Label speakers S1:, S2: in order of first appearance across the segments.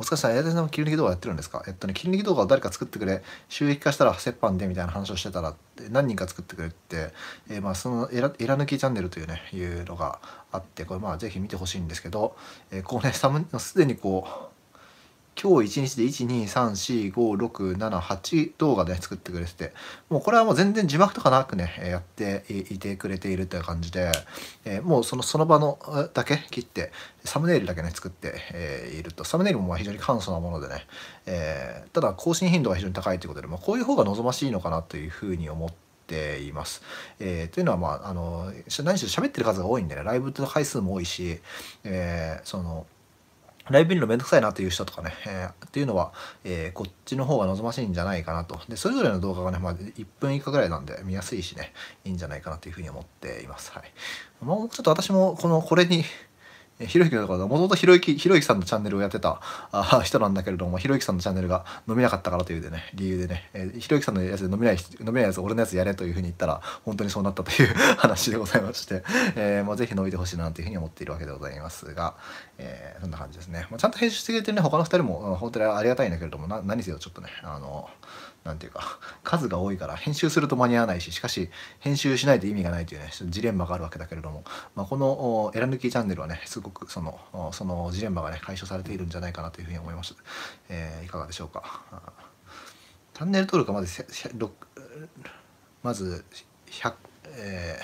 S1: お疲れさん、エアテンさんも切り抜き動画やってるんですかえっとね、切り抜き動画を誰か作ってくれ、収益化したら折半でみたいな話をしてたら、何人か作ってくれって、えー、まあそのエラ、エラ抜きチャンネルというね、いうのがあって、これまあぜひ見てほしいんですけど、えー、こうね、サム、すでにこう、今日1日で1 2 3 4 5 6 7 8動画で、ね、作ってくれててもうこれはもう全然字幕とかなくねやっていてくれているという感じで、えー、もうそのその場のだけ切ってサムネイルだけね作って、えー、いるとサムネイルも非常に簡素なものでね、えー、ただ更新頻度が非常に高いということで、まあ、こういう方が望ましいのかなというふうに思ってています。えー、というのは、まあ、あの何しろ喋ってる数が多いんでねライブの回数も多いし、えー、その。ライブ見るのめんどくさいなという人とかね、えー、っていうのは、えー、こっちの方が望ましいんじゃないかなと。で、それぞれの動画がね、まあ、1分以下ぐらいなんで見やすいしね、いいんじゃないかなというふうに思っています。はい。もうちょっと私も、この、これにひろゆきのところが、もともとひろゆき、ひろゆきさんのチャンネルをやってたあ人なんだけれども、ひろゆきさんのチャンネルが伸びなかったからというでね、理由でね、えひろゆきさんのやつで飲めない、飲めないやつ、俺のやつやれというふうに言ったら、本当にそうなったという 話でございまして、えー、まあ、ぜひ伸てほしいなというふうに思っているわけでございますが、えー、そんな感じですね。まあ、ちゃんと編集してくれてるね、他の2人も、本当にありがたいんだけれども、何せよ、ちょっとね、あの、んていうか 数が多いから編集すると間に合わないししかし編集しないと意味がないというねジレンマがあるわけだけれども、まあ、この「エラ抜きチャンネル」はねすごくそのそのジレンマがね解消されているんじゃないかなというふうに思います、た、えー、いかがでしょうかチャンネル登録はまずまず100、え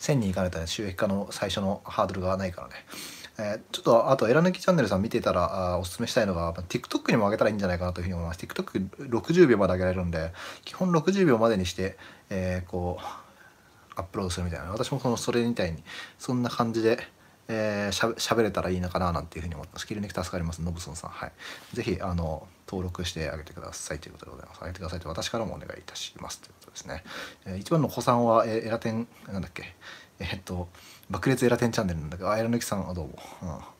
S1: ー、1000人いかないと、ね、収益化の最初のハードルがないからねえー、ちょっとあとエラ抜きチャンネルさん見てたらあおすすめしたいのが TikTok にも上げたらいいんじゃないかなというふうに思います TikTok60 秒まで上げられるんで基本60秒までにして、えー、こうアップロードするみたいな私もそのそれみたいにそんな感じで。えー、しゃべれたらいいのかななんていうふうに思ったスキルネク助かりますノブソンさんはい是非あの登録してあげてくださいということでございます。あげてくださいと私からもお願いいたしますということですね。えー、一番のお子さんは、えー、エラテン、なんだっけ、えー、っと、爆裂エラテンチャンネルなんだけど、あ、エラ抜きさんはどうも。うん